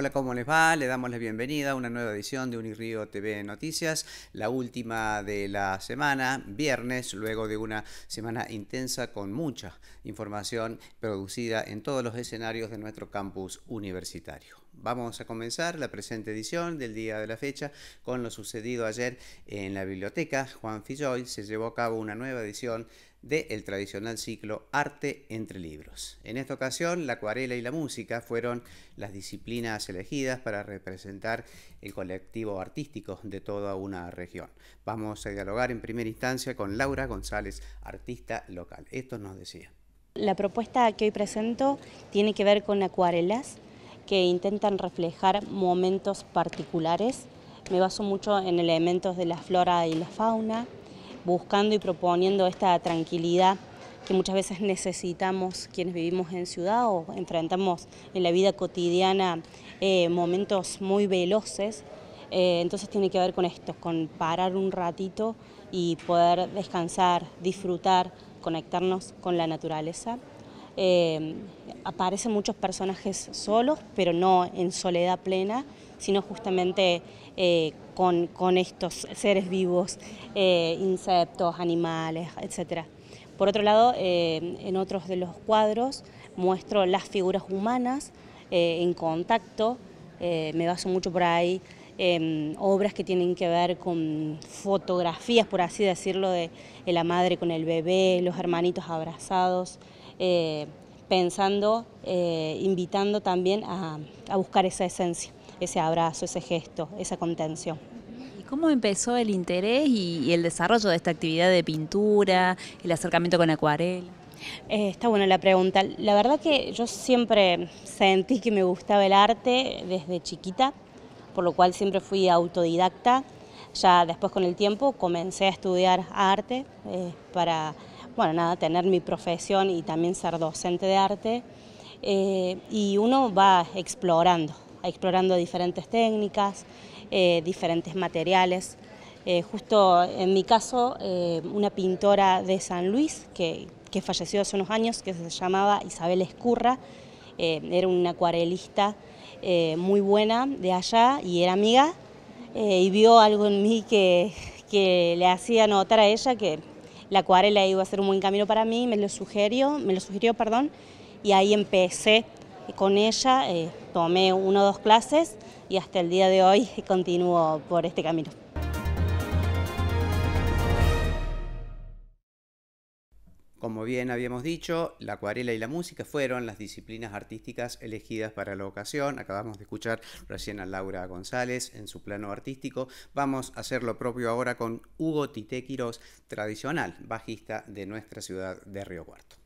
Hola, ¿cómo les va? Le damos la bienvenida a una nueva edición de Unirío TV Noticias, la última de la semana, viernes, luego de una semana intensa con mucha información producida en todos los escenarios de nuestro campus universitario. Vamos a comenzar la presente edición del día de la fecha con lo sucedido ayer en la biblioteca. Juan Filloy se llevó a cabo una nueva edición del el tradicional ciclo Arte entre Libros. En esta ocasión, la acuarela y la música fueron las disciplinas elegidas para representar el colectivo artístico de toda una región. Vamos a dialogar en primera instancia con Laura González, artista local. Esto nos decía. La propuesta que hoy presento tiene que ver con acuarelas que intentan reflejar momentos particulares. Me baso mucho en elementos de la flora y la fauna, buscando y proponiendo esta tranquilidad que muchas veces necesitamos quienes vivimos en ciudad o enfrentamos en la vida cotidiana eh, momentos muy veloces. Eh, entonces tiene que ver con esto, con parar un ratito y poder descansar, disfrutar, conectarnos con la naturaleza. Eh, aparecen muchos personajes solos, pero no en soledad plena, sino justamente con, estos seres vivos, eh, insectos, animales, etcétera... Por otro lado, eh, en otros de los cuadros muestro las figuras humanas eh, en contacto, me baso mucho por ahí, em, obras que tienen que ver con fotografías, por así decirlo, de, la madre con el bebé, los hermanitos abrazados, pensando, invitando también a buscar esa esencia ese abrazo, ese gesto, esa contención. ¿Y cómo empezó el interés y el desarrollo de esta actividad de pintura, el acercamiento con acuarela? Eh, está buena la pregunta. La verdad que yo siempre sentí que me gustaba el arte desde chiquita, por lo cual siempre fui autodidacta. Ya después con el tiempo comencé a estudiar arte eh, para, bueno, nada, tener mi profesión y también ser docente de arte. Eh, y uno va explorando explorando diferentes técnicas, eh, diferentes materiales. Eh, justo en mi caso, eh, una pintora de San Luis que, falleció hace unos años, que se llamaba Isabel Escurra, era una acuarelista muy buena de allá y era amiga, y vio algo en mí que, le hacía notar a ella que la acuarela iba a ser un buen camino para mí, me lo sugirió, me lo sugirió, perdón, y ahí empecé con ella eh, tomé una o dos clases y hasta el día de hoy continúo por este camino. Como bien habíamos dicho, la acuarela y la música fueron las disciplinas artísticas elegidas para la ocasión. Acabamos de escuchar recién a Laura González en su plano artístico. Vamos a hacer lo propio ahora con Hugo Titequiros, tradicional bajista de nuestra ciudad de Río Cuarto.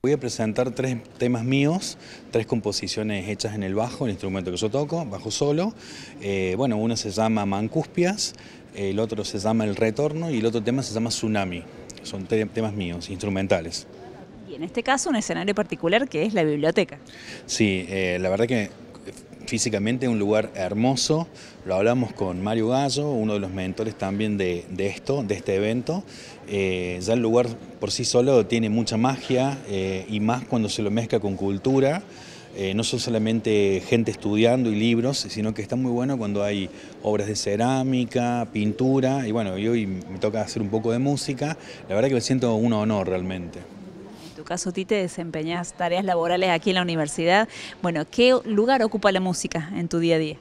Voy a presentar tres temas míos, tres composiciones hechas en el bajo, el instrumento que yo toco, bajo solo. Eh, bueno, uno se llama Mancuspias, el otro se llama El Retorno y el otro tema se llama Tsunami. Son temas míos, instrumentales. Y en este caso un escenario particular que es la biblioteca. Sí, eh, la verdad que Físicamente un lugar hermoso, lo hablamos con Mario Gallo, uno de los mentores también de, esto, de este evento. Eh, ya el lugar por sí solo tiene mucha magia eh, y más cuando se lo mezcla con cultura. Eh, no son solamente gente estudiando y libros, sino que está muy bueno cuando hay obras de cerámica, pintura, y bueno, y hoy me toca hacer un poco de música. La verdad que me siento un honor realmente caso, Tite, desempeñas tareas laborales aquí en la universidad. Bueno, ¿qué lugar ocupa la música en tu día a día?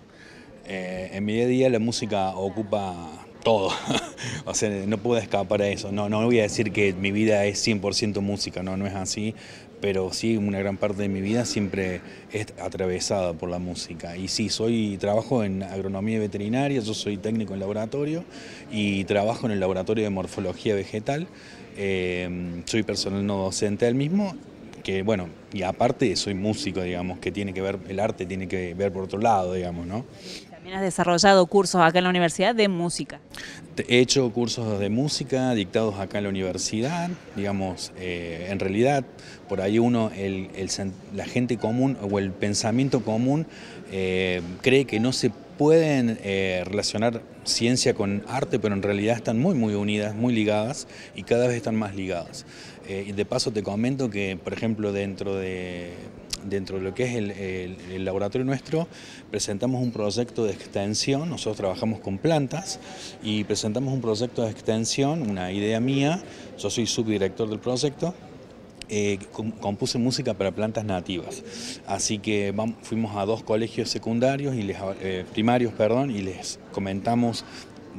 Eh, en mi día a día la música ocupa todo. o sea, no puedo escapar a eso. No, no voy a decir que mi vida es 100% música, no, no es así. Pero sí, una gran parte de mi vida siempre es atravesada por la música. Y sí, soy, trabajo en agronomía veterinaria, yo soy técnico en laboratorio y trabajo en el laboratorio de morfología vegetal Em, soy personal no docente del mismo, que bueno, y aparte soy músico, digamos, que tiene que ver, el arte tiene que ver por otro lado, digamos, ¿no? También has desarrollado cursos acá en la universidad de música. He hecho cursos de música dictados acá en la universidad, digamos, eh, en realidad, por ahí uno, el, la gente común o el pensamiento común eh, cree que no se puede pueden eh, relacionar ciencia con arte, pero en realidad están muy, muy unidas, muy ligadas y cada vez están más ligadas. Eh, y de paso te comento que, por ejemplo, dentro de dentro de lo que es el, el, laboratorio nuestro, presentamos un proyecto de extensión, nosotros trabajamos con plantas y presentamos un proyecto de extensión, una idea mía, yo soy subdirector del proyecto, eh, compuse música para plantas nativas. Así que fuimos a dos colegios secundarios y eh, primarios, perdón, y les comentamos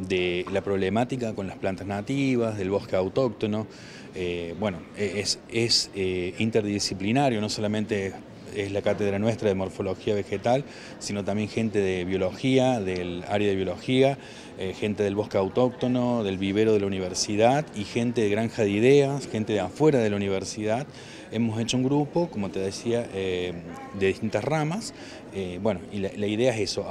de la problemática con las plantas nativas, del bosque autóctono. Eh, bueno, e-, es, interdisciplinario, no solamente es la cátedra nuestra de morfología vegetal, sino también gente de biología, del área de biología, eh, gente del bosque autóctono, del vivero de la universidad y gente de granja de ideas, gente de afuera de la universidad. Hemos hecho un grupo, como te decía, eh, de distintas ramas. Eh, bueno, y la, idea es eso,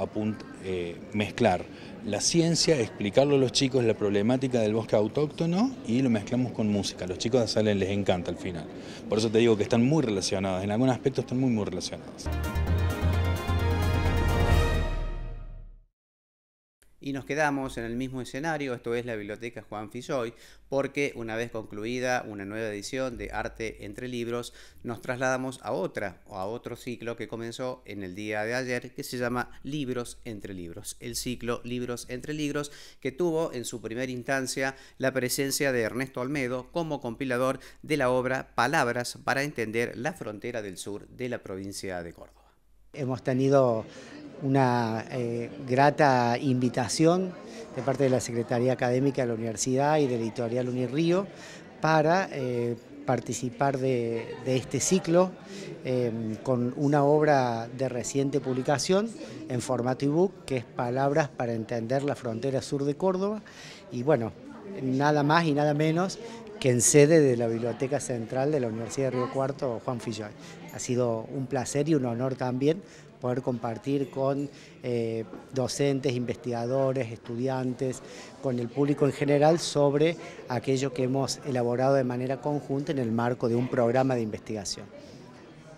mezclar la ciencia, explicarlo a los chicos la problemática del bosque autóctono y lo mezclamos con música. A los chicos de Salen les encanta al final. Por eso te digo que están muy relacionadas, en algunos aspectos están muy, muy relacionadas. y nos quedamos en el mismo escenario, esto es la Biblioteca Juan Fisoy, porque una vez concluida una nueva edición de Arte entre Libros, nos trasladamos a otra o a otro ciclo que comenzó en el día de ayer, que se llama Libros entre Libros, el ciclo Libros entre Libros, que tuvo en su primera instancia la presencia de Ernesto Almedo como compilador de la obra Palabras para entender la frontera del sur de la provincia de Córdoba. Hemos tenido una eh, grata invitación de parte de la Secretaría Académica de la Universidad y eh, de la editorial Unirío para participar de, este ciclo eh, con una obra de reciente publicación en formato ebook que es Palabras para entender la frontera sur de Córdoba y bueno, nada más y nada menos que en sede de la Biblioteca Central de la Universidad de Río Cuarto, Juan Filloy. Ha sido un placer y un honor también poder compartir con eh, docentes, investigadores, estudiantes, con el público en general sobre aquello que hemos elaborado de manera conjunta en el marco de un programa de investigación.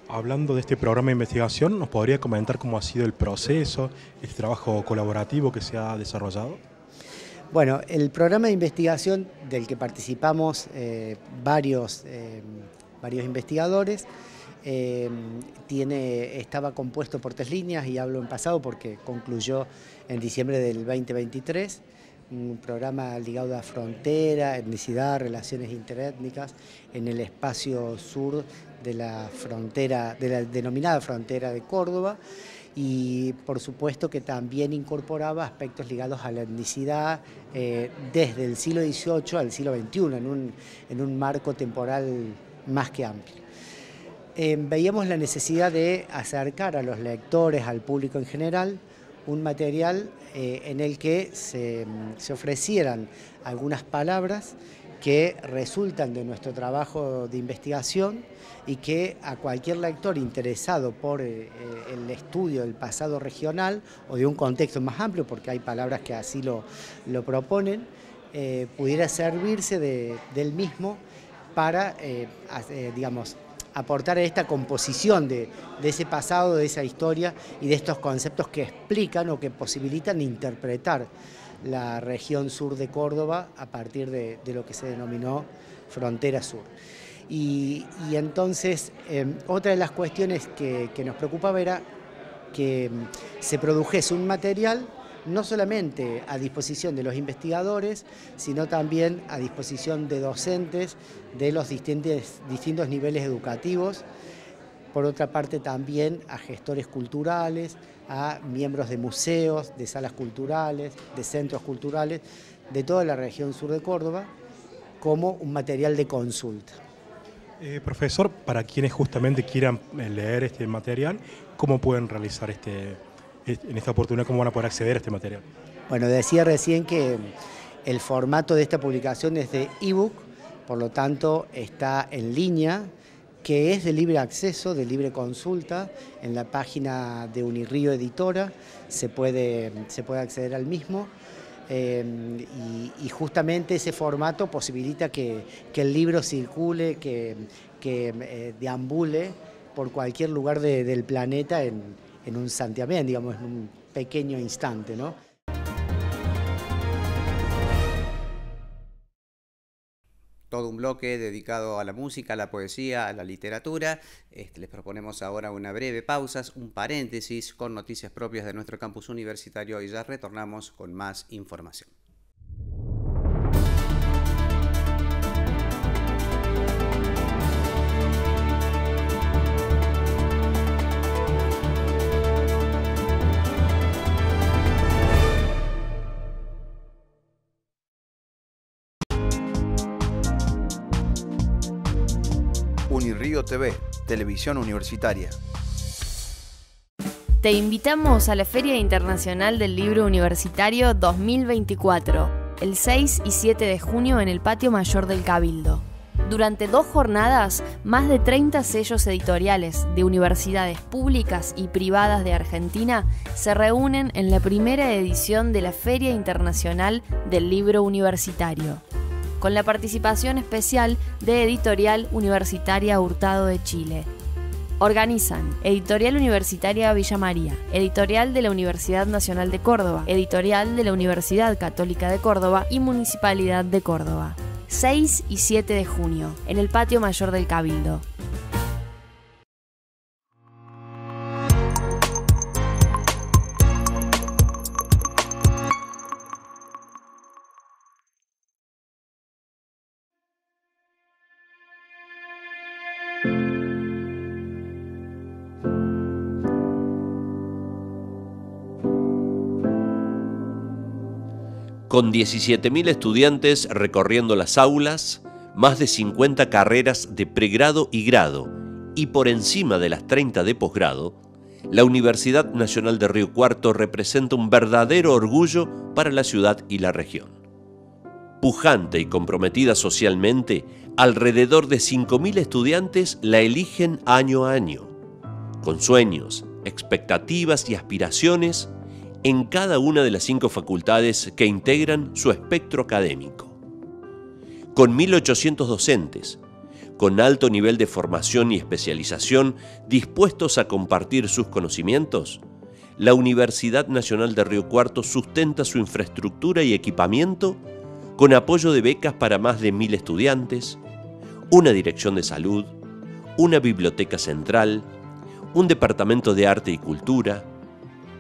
Hablando de este programa de investigación, ¿nos podría comentar cómo ha sido el proceso, el trabajo colaborativo que se ha desarrollado? Bueno, el programa de investigación del que participamos eh, varios, eh, varios investigadores, Em, tiene, estaba compuesto por tres líneas y hablo en pasado porque concluyó en diciembre del 2023 un programa ligado a frontera, etnicidad, relaciones interétnicas en el espacio sur de la frontera, de la denominada frontera de Córdoba y por supuesto que también incorporaba aspectos ligados a la etnicidad eh, desde el siglo XVIII al siglo XXI en un, en un marco temporal más que amplio. Em, veíamos la necesidad de acercar a los lectores, al público en general, un material eh, en el que em, se, ofrecieran algunas palabras que resultan de nuestro trabajo de investigación y que a cualquier lector interesado por eh, eh, el estudio del pasado regional o de un contexto más amplio, porque hay palabras que así lo, lo proponen, pudiera servirse del mismo para, digamos, aportar a esta composición de, ese pasado, de esa historia y de estos conceptos que explican o que posibilitan interpretar la región sur de Córdoba a partir de, lo que se denominó frontera sur. Y, entonces, em, otra de las cuestiones que nos preocupaba era que em, se produjese un material no solamente a disposición de los investigadores, sino también a disposición de docentes de los distintos, distintos niveles educativos por otra parte también a gestores culturales, a miembros de museos, de salas culturales, de centros culturales de toda la región sur de Córdoba, como un material de consulta. Eh, profesor, para quienes justamente quieran eh, leer este material, ¿cómo pueden realizar este, en esta oportunidad, cómo van a poder acceder a este material. Bueno, decía recién que el formato de esta publicación es de ebook, por lo tanto está en línea, que es de libre acceso, de libre consulta, en la página de Unirío Editora, se puede, se puede acceder al mismo. Eh, y, justamente ese formato posibilita que, el libro circule, que, eh, deambule por cualquier lugar del planeta en un santiamén, digamos, en un pequeño instante, todo un bloque dedicado a la música, a la poesía, a la literatura. Este, les proponemos ahora una breve pausa, un paréntesis con noticias propias de nuestro campus universitario y ya retornamos con más información. Río TV, Televisión Universitaria. Te invitamos a la Feria Internacional del Libro Universitario 2024, el 6 y 7 de junio en el Patio Mayor del Cabildo. Durante dos jornadas, más de 30 sellos editoriales de universidades públicas y privadas de Argentina se reúnen en la primera edición de la Feria Internacional del Libro Universitario con la participación especial de Editorial Universitaria Hurtado de Chile. Organizan Editorial Universitaria Villa María, Editorial de la Universidad Nacional de Córdoba, Editorial de la Universidad Católica de Córdoba y Municipalidad de Córdoba. 6 y 7 de junio, en el Patio Mayor del Cabildo. con 17.000 estudiantes recorriendo las aulas, más de 50 carreras de pregrado y grado y por encima de las 30 de posgrado, la Universidad Nacional de Río Cuarto representa un verdadero orgullo para la ciudad y la región. Pujante y comprometida socialmente, alrededor de 5.000 estudiantes la eligen año a año, con sueños, expectativas y aspiraciones en cada una de las cinco facultades que integran su espectro académico. Con 1.800 docentes, con alto nivel de formación y especialización dispuestos a compartir sus conocimientos, la Universidad Nacional de Río Cuarto sustenta su infraestructura y equipamiento con apoyo de becas para más de 1.000 estudiantes, una dirección de salud, una biblioteca central, un departamento de arte y cultura,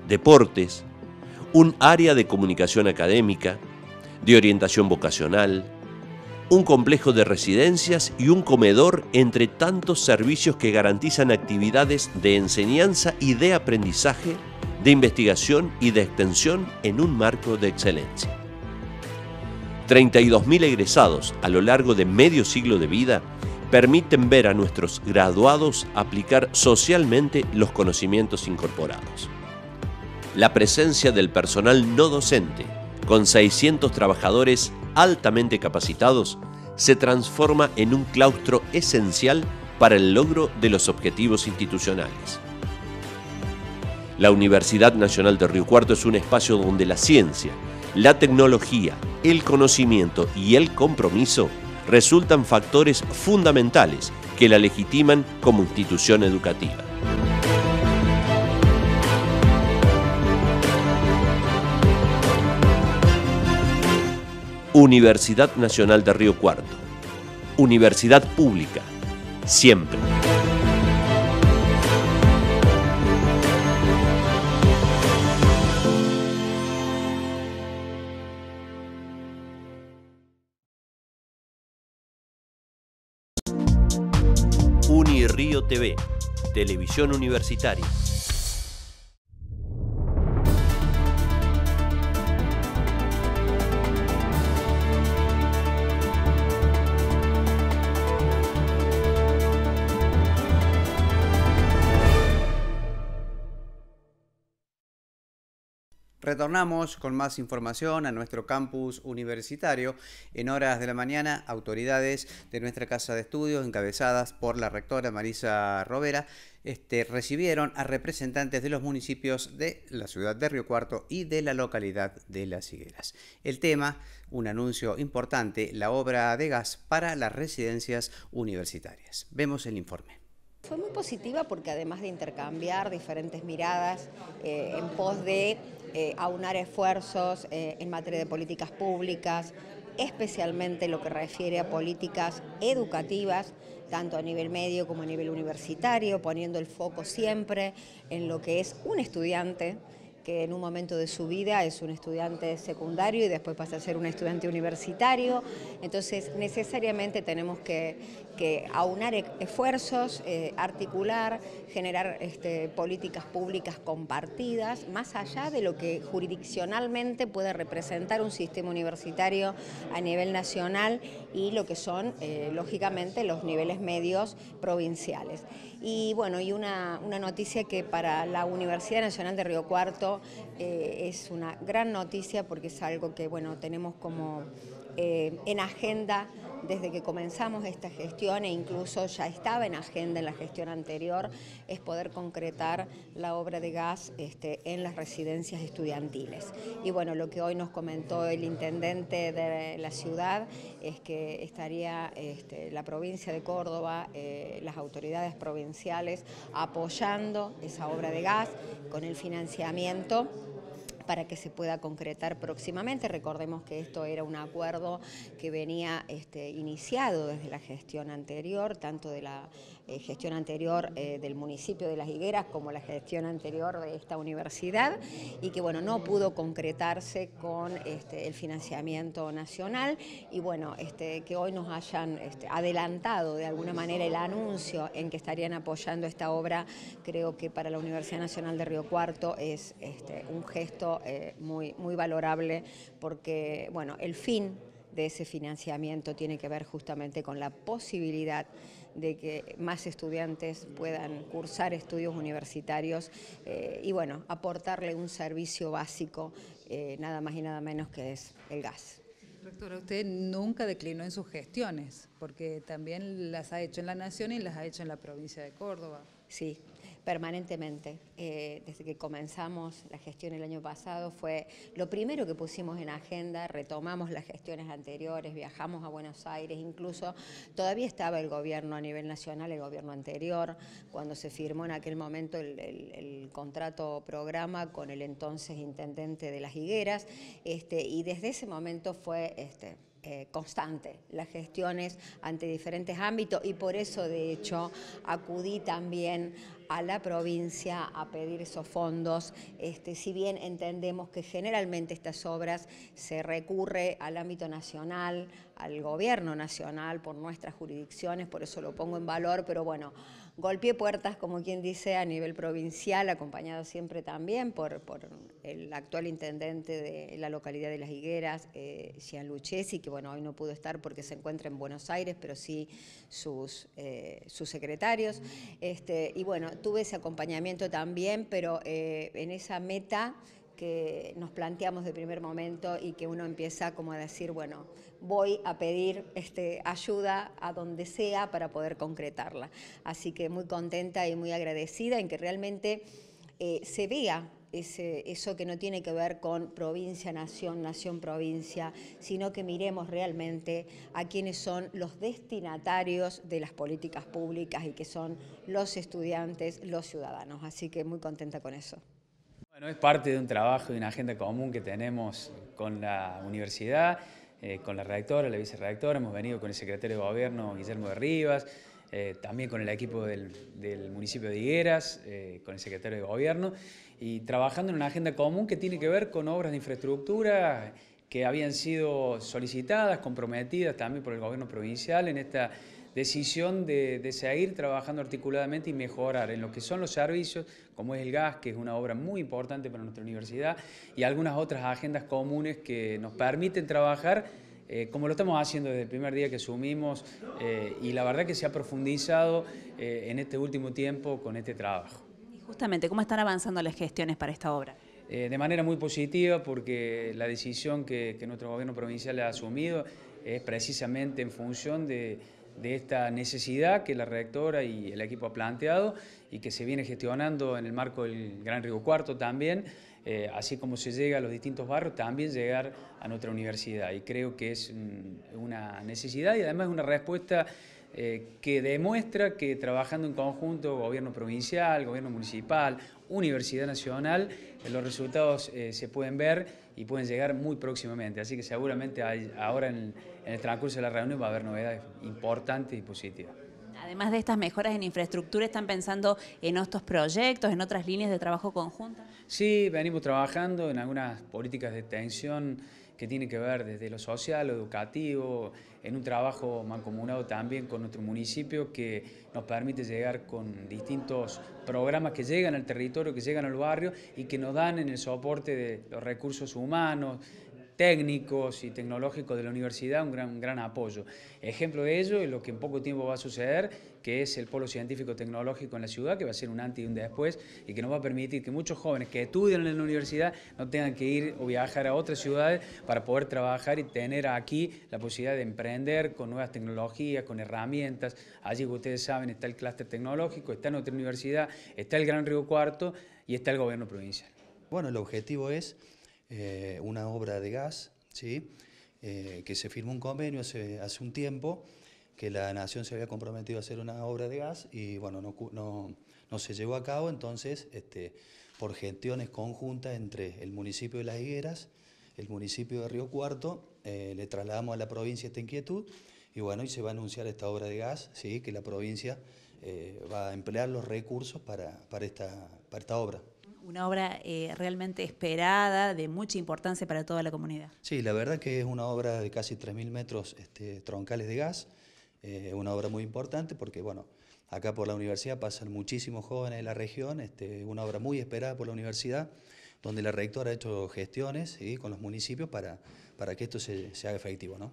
deportes, un área de comunicación académica, de orientación vocacional, un complejo de residencias y un comedor entre tantos servicios que garantizan actividades de enseñanza y de aprendizaje, de investigación y de extensión en un marco de excelencia. 32.000 egresados a lo largo de medio siglo de vida permiten ver a nuestros graduados aplicar socialmente los conocimientos incorporados la presencia del personal no docente, con 600 trabajadores altamente capacitados, se transforma en un claustro esencial para el logro de los objetivos institucionales. La Universidad Nacional de Río Cuarto es un espacio donde la ciencia, la tecnología, el conocimiento y el compromiso resultan factores fundamentales que la legitiman como institución educativa. Universidad Nacional de Río Cuarto. Universidad pública. Siempre. Unirío TV, Televisión Universitaria. Retornamos con más información a nuestro campus universitario. En horas de la mañana, autoridades de nuestra casa de estudios, encabezadas por la rectora Marisa Robera, este, recibieron a representantes de los municipios de la ciudad de Río Cuarto y de la localidad de Las Higueras. El tema, un anuncio importante, la obra de gas para las residencias universitarias. Vemos el informe. Fue muy positiva porque además de intercambiar diferentes miradas eh, en pos de eh, aunar esfuerzos eh, en materia de políticas públicas, especialmente lo que refiere a políticas educativas, tanto a nivel medio como a nivel universitario, poniendo el foco siempre en lo que es un estudiante que en un momento de su vida es un estudiante secundario y después pasa a ser un estudiante universitario. Entonces, necesariamente tenemos que, aunar e-, esfuerzos, eh, articular, generar este, políticas públicas compartidas, más allá de lo que jurisdiccionalmente puede representar un sistema universitario a nivel nacional y lo que son, eh, lógicamente, los niveles medios provinciales. Y bueno, y una, una noticia que para la Universidad Nacional de Río Cuarto eh, es una gran noticia porque es algo que bueno, tenemos como eh, en agenda desde que comenzamos esta gestión e incluso ya estaba en agenda en la gestión anterior, es poder concretar la obra de gas este, en las residencias estudiantiles. Y bueno, lo que hoy nos comentó el intendente de la ciudad es que estaría este, la provincia de Córdoba, eh, las autoridades provinciales apoyando esa obra de gas con el financiamiento para que se pueda concretar próximamente. Recordemos que esto era un acuerdo que venía este, iniciado desde la gestión anterior, tanto de la eh, gestión anterior eh, del municipio de Las Higueras como la gestión anterior de esta universidad y que bueno, no pudo concretarse con este, el financiamiento nacional y bueno, este, que hoy nos hayan adelantado de alguna manera el anuncio en que estarían apoyando esta obra, creo que para la Universidad Nacional de Río Cuarto es un gesto eh, muy, muy valorable porque bueno, el fin de ese financiamiento tiene que ver justamente con la posibilidad de que más estudiantes puedan cursar estudios universitarios eh, y bueno, aportarle un servicio básico, eh, nada más y nada menos que es el gas. Rectora, usted nunca declinó en sus gestiones, porque también las ha hecho en la Nación y las ha hecho en la provincia de Córdoba. Sí, permanentemente. Eh, desde que comenzamos la gestión el año pasado fue lo primero que pusimos en agenda, retomamos las gestiones anteriores, viajamos a Buenos Aires, incluso todavía estaba el gobierno a nivel nacional, el gobierno anterior, cuando se firmó en aquel momento el, contrato programa con el entonces intendente de las Higueras, este, y desde ese momento fue... Este, eh, constante las gestiones ante diferentes ámbitos y por eso de hecho acudí también a la provincia a pedir esos fondos. Este, si bien entendemos que generalmente estas obras se recurre al ámbito nacional, al gobierno nacional, por nuestras jurisdicciones, por eso lo pongo en valor, pero bueno, golpeé puertas, como quien dice, a nivel provincial, acompañado siempre también por, el actual intendente de la localidad de Las Higueras, eh, Luchesi, que bueno, hoy no pudo estar porque se encuentra en Buenos Aires, pero sí sus, eh, secretarios. Este, y bueno, tuve ese acompañamiento también, pero eh, en esa meta que nos planteamos de primer momento y que uno empieza como a decir, bueno, voy a pedir este, ayuda a donde sea para poder concretarla. Así que muy contenta y muy agradecida en que realmente eh, se vea ese, eso que no tiene que ver con provincia, nación, nación, provincia, sino que miremos realmente a quienes son los destinatarios de las políticas públicas y que son los estudiantes, los ciudadanos. Así que muy contenta con eso es parte de un trabajo y una agenda común que tenemos con la universidad, eh, con la redactora, la viceredactora, hemos venido con el secretario de gobierno Guillermo de Rivas, eh, también con el equipo del, municipio de Higueras, eh, con el secretario de gobierno, y trabajando en una agenda común que tiene que ver con obras de infraestructura, que habían sido solicitadas, comprometidas también por el gobierno provincial en esta decisión de, seguir trabajando articuladamente y mejorar en lo que son los servicios, como es el gas, que es una obra muy importante para nuestra universidad, y algunas otras agendas comunes que nos permiten trabajar. Eh, como lo estamos haciendo desde el primer día que asumimos eh, y la verdad que se ha profundizado eh, en este último tiempo con este trabajo. Y justamente, ¿cómo están avanzando las gestiones para esta obra? Eh, de manera muy positiva porque la decisión que, nuestro gobierno provincial ha asumido es precisamente en función de, esta necesidad que la rectora y el equipo ha planteado y que se viene gestionando en el marco del Gran Río Cuarto también, eh, así como se llega a los distintos barrios, también llegar a nuestra universidad. Y creo que es una necesidad y además una respuesta eh, que demuestra que trabajando en conjunto gobierno provincial, gobierno municipal, Universidad Nacional, eh, los resultados eh, se pueden ver y pueden llegar muy próximamente. Así que seguramente ahora en, el transcurso de la reunión va a haber novedades importantes y positivas. Además de estas mejoras en infraestructura, ¿están pensando en otros proyectos, en otras líneas de trabajo conjuntas? Sí, venimos trabajando en algunas políticas de tensión que tiene que ver desde lo social, lo educativo, en un trabajo mancomunado también con nuestro municipio que nos permite llegar con distintos programas que llegan al territorio, que llegan al barrio y que nos dan en el soporte de los recursos humanos, técnicos y tecnológicos de la universidad un gran, gran apoyo. Ejemplo de ello es lo que en poco tiempo va a suceder, que es el polo científico tecnológico en la ciudad, que va a ser un antes y un después, y que nos va a permitir que muchos jóvenes que estudian en la universidad no tengan que ir o viajar a otras ciudades para poder trabajar y tener aquí la posibilidad de emprender con nuevas tecnologías, con herramientas. Allí, como ustedes saben, está el clúster tecnológico, está nuestra universidad, está el Gran Río Cuarto y está el gobierno provincial. Bueno, el objetivo es eh, una obra de gas, ¿sí? Eh, que se firmó un convenio hace, un tiempo, que la Nación se había comprometido a hacer una obra de gas y bueno, no, se llevó a cabo, entonces, este, por gestiones conjuntas entre el municipio de Las Higueras, el municipio de Río Cuarto, eh, le trasladamos a la provincia esta inquietud y bueno, y se va a anunciar esta obra de gas, ¿sí? que la provincia va a emplear los recursos para, para, esta, para esta obra una obra eh, realmente esperada, de mucha importancia para toda la comunidad. Sí, la verdad que es una obra de casi 3.000 metros este, troncales de gas, eh, una obra muy importante porque, bueno, acá por la universidad pasan muchísimos jóvenes de la región, este, una obra muy esperada por la universidad, donde la rectora ha hecho gestiones con los municipios para, para que esto se, se haga efectivo. ¿no?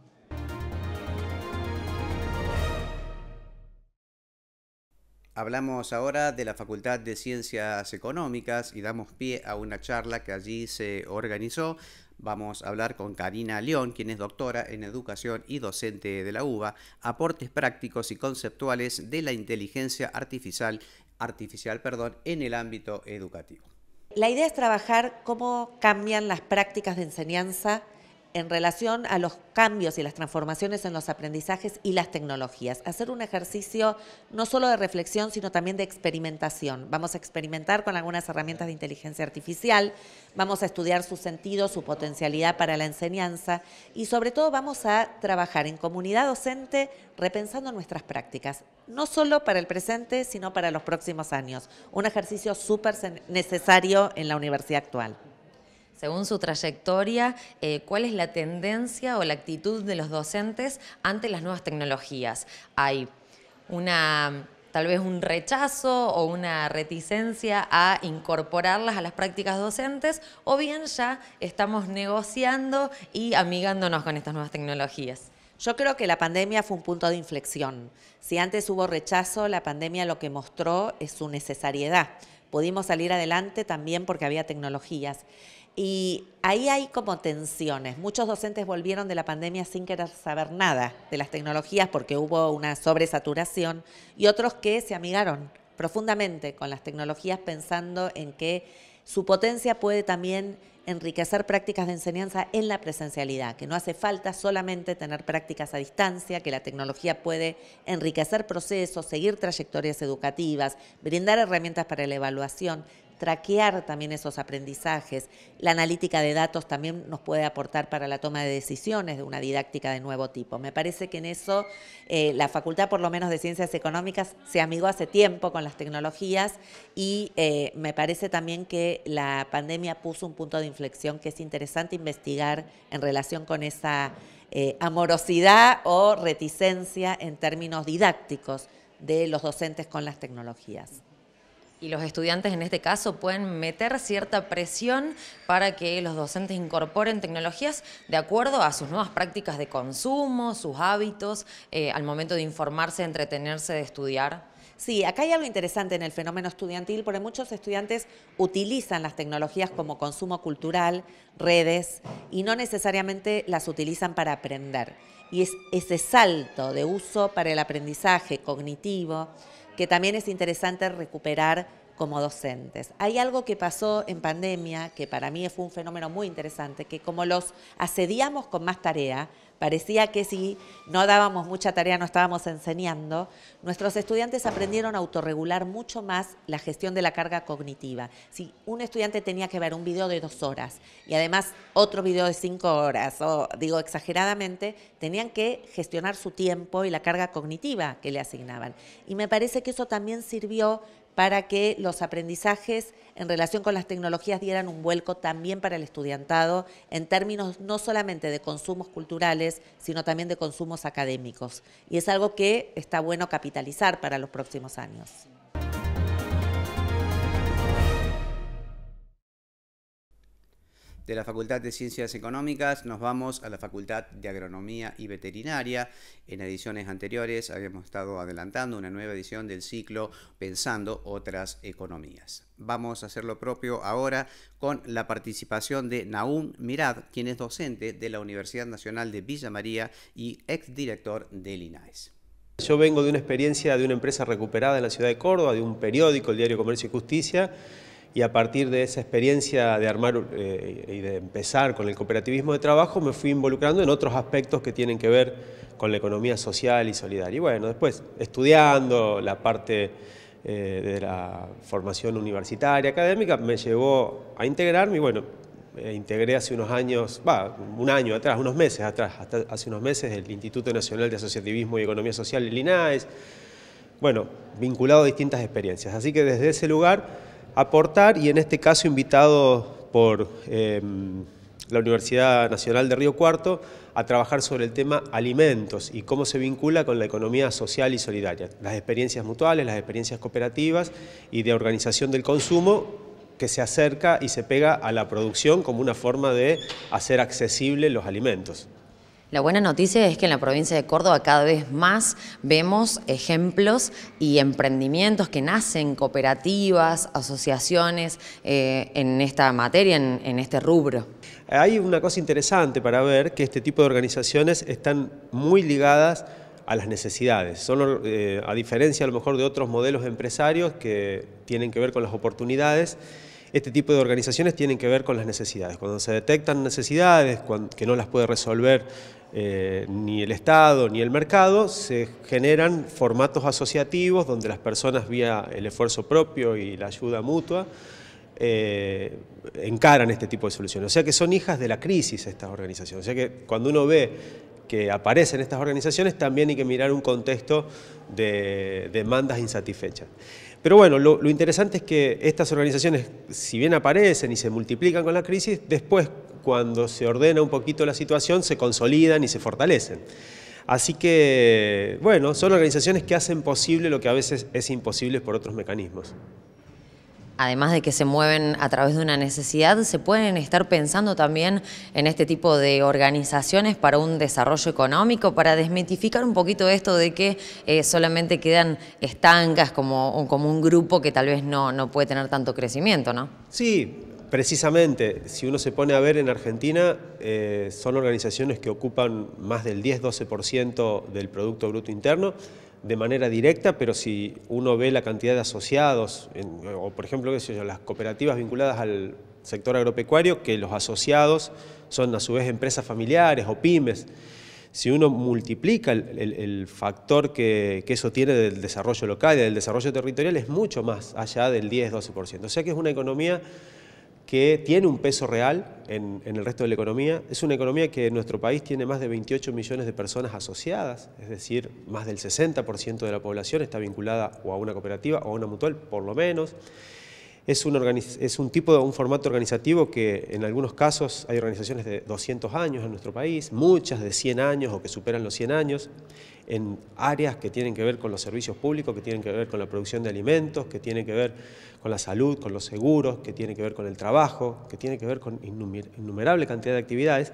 Hablamos ahora de la Facultad de Ciencias Económicas y damos pie a una charla que allí se organizó. Vamos a hablar con Karina León, quien es doctora en educación y docente de la UBA, aportes prácticos y conceptuales de la inteligencia artificial, artificial perdón, en el ámbito educativo. La idea es trabajar cómo cambian las prácticas de enseñanza en relación a los cambios y las transformaciones en los aprendizajes y las tecnologías. Hacer un ejercicio no solo de reflexión, sino también de experimentación. Vamos a experimentar con algunas herramientas de inteligencia artificial, vamos a estudiar su sentido, su potencialidad para la enseñanza y sobre todo vamos a trabajar en comunidad docente repensando nuestras prácticas, no solo para el presente, sino para los próximos años. Un ejercicio súper necesario en la universidad actual según su trayectoria, eh, cuál es la tendencia o la actitud de los docentes ante las nuevas tecnologías. Hay una tal vez un rechazo o una reticencia a incorporarlas a las prácticas docentes o bien ya estamos negociando y amigándonos con estas nuevas tecnologías. Yo creo que la pandemia fue un punto de inflexión. Si antes hubo rechazo, la pandemia lo que mostró es su necesariedad. Pudimos salir adelante también porque había tecnologías. Y ahí hay como tensiones. Muchos docentes volvieron de la pandemia sin querer saber nada de las tecnologías porque hubo una sobresaturación y otros que se amigaron profundamente con las tecnologías pensando en que su potencia puede también enriquecer prácticas de enseñanza en la presencialidad, que no hace falta solamente tener prácticas a distancia, que la tecnología puede enriquecer procesos, seguir trayectorias educativas, brindar herramientas para la evaluación, traquear también esos aprendizajes. La analítica de datos también nos puede aportar para la toma de decisiones de una didáctica de nuevo tipo. Me parece que en eso eh, la Facultad, por lo menos de Ciencias Económicas, se amigó hace tiempo con las tecnologías y eh, me parece también que la pandemia puso un punto de inflexión que es interesante investigar en relación con esa eh, amorosidad o reticencia en términos didácticos de los docentes con las tecnologías y los estudiantes en este caso pueden meter cierta presión para que los docentes incorporen tecnologías de acuerdo a sus nuevas prácticas de consumo, sus hábitos, eh, al momento de informarse, entretenerse, de estudiar. Sí, acá hay algo interesante en el fenómeno estudiantil porque muchos estudiantes utilizan las tecnologías como consumo cultural, redes, y no necesariamente las utilizan para aprender. Y es ese salto de uso para el aprendizaje cognitivo, que también es interesante recuperar como docentes. Hay algo que pasó en pandemia, que para mí fue un fenómeno muy interesante, que como los asediamos con más tarea, parecía que si no dábamos mucha tarea, no estábamos enseñando, nuestros estudiantes aprendieron a autorregular mucho más la gestión de la carga cognitiva. Si un estudiante tenía que ver un video de dos horas y además otro video de cinco horas, o digo exageradamente, tenían que gestionar su tiempo y la carga cognitiva que le asignaban. Y me parece que eso también sirvió para que los aprendizajes en relación con las tecnologías dieran un vuelco también para el estudiantado en términos no solamente de consumos culturales, sino también de consumos académicos. Y es algo que está bueno capitalizar para los próximos años. De la Facultad de Ciencias Económicas nos vamos a la Facultad de Agronomía y Veterinaria. En ediciones anteriores habíamos estado adelantando una nueva edición del ciclo Pensando otras economías. Vamos a hacer lo propio ahora con la participación de Naum Mirad, quien es docente de la Universidad Nacional de Villa María y exdirector del INAES. Yo vengo de una experiencia de una empresa recuperada en la ciudad de Córdoba, de un periódico, el diario Comercio y Justicia, y a partir de esa experiencia de armar eh, y de empezar con el cooperativismo de trabajo me fui involucrando en otros aspectos que tienen que ver con la economía social y solidaria. Y bueno, después estudiando la parte eh, de la formación universitaria, académica, me llevó a integrarme y bueno, eh, integré hace unos años, va, un año atrás, unos meses atrás, hasta hace unos meses el Instituto Nacional de Asociativismo y Economía Social, el INAES, bueno, vinculado a distintas experiencias. Así que desde ese lugar aportar y en este caso invitado por em, la Universidad Nacional de Río Cuarto a trabajar sobre el tema alimentos y cómo se vincula con la economía social y solidaria. Las experiencias mutuales, las experiencias cooperativas y de organización del consumo que se acerca y se pega a la producción como una forma de hacer accesible los alimentos. La buena noticia es que en la provincia de Córdoba cada vez más vemos ejemplos y emprendimientos que nacen, cooperativas, asociaciones eh, en esta materia, en, este rubro. Hay una cosa interesante para ver que este tipo de organizaciones están muy ligadas a las necesidades. Eh, a diferencia a lo mejor de otros modelos empresarios que tienen que ver con las oportunidades, este tipo de organizaciones tienen que ver con las necesidades. Cuando se detectan necesidades que no las puede resolver eh, ni el Estado ni el mercado, se generan formatos asociativos donde las personas vía el esfuerzo propio y la ayuda mutua eh, encaran este tipo de soluciones. O sea que son hijas de la crisis estas organizaciones. O sea que cuando uno ve que aparecen estas organizaciones, también hay que mirar un contexto de demandas insatisfechas. Pero bueno, lo, lo, interesante es que estas organizaciones, si bien aparecen y se multiplican con la crisis, después cuando se ordena un poquito la situación, se consolidan y se fortalecen. Así que, bueno, son organizaciones que hacen posible lo que a veces es imposible por otros mecanismos. Además de que se mueven a través de una necesidad, ¿se pueden estar pensando también en este tipo de organizaciones para un desarrollo económico, para desmitificar un poquito esto de que eh, solamente quedan estancas como, como, un grupo que tal vez no, no puede tener tanto crecimiento, ¿no? Sí, Precisamente, si uno se pone a ver en Argentina, eh, son organizaciones que ocupan más del 10-12% del Producto Bruto Interno de manera directa, pero si uno ve la cantidad de asociados, o por ejemplo las cooperativas vinculadas al sector agropecuario, que los asociados son a su vez empresas familiares o pymes, si uno multiplica el, factor que, que, eso tiene del desarrollo local y del desarrollo territorial, es mucho más allá del 10-12%. O sea que es una economía que tiene un peso real en, el resto de la economía. Es una economía que en nuestro país tiene más de 28 millones de personas asociadas, es decir, más del 60% de la población está vinculada o a una cooperativa o a una mutual, por lo menos. Es un, es un tipo de un formato organizativo que en algunos casos hay organizaciones de 200 años en nuestro país, muchas de 100 años o que superan los 100 años en áreas que tienen que ver con los servicios públicos, que tienen que ver con la producción de alimentos, que tienen que ver con la salud, con los seguros, que tienen que ver con el trabajo, que tienen que ver con innumerable cantidad de actividades.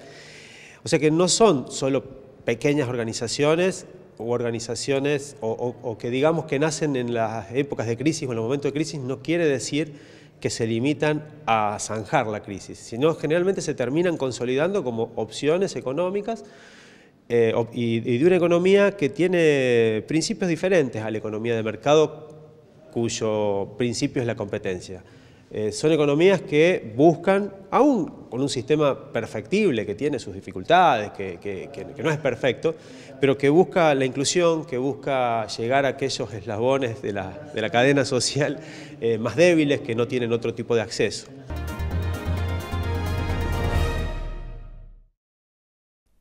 O sea que no son solo pequeñas organizaciones o organizaciones o, que digamos que nacen en las épocas de crisis o en los momentos de crisis, no quiere decir que se limitan a zanjar la crisis, sino generalmente se terminan consolidando como opciones económicas eh, y, de una economía que tiene principios diferentes a la economía de mercado cuyo principio es la competencia. Eh, son economías que buscan, aún con un sistema perfectible que tiene sus dificultades, que, no es perfecto, pero que busca la inclusión, que busca llegar a aquellos eslabones de la, cadena social eh, más débiles que no tienen otro tipo de acceso.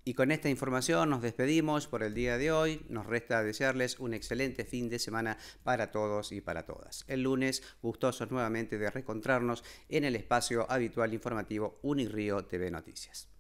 Y con esta información nos despedimos por el día de hoy. Nos resta desearles un excelente fin de semana para todos y para todas. El lunes, gustosos nuevamente de reencontrarnos en el espacio habitual informativo Unirío TV Noticias.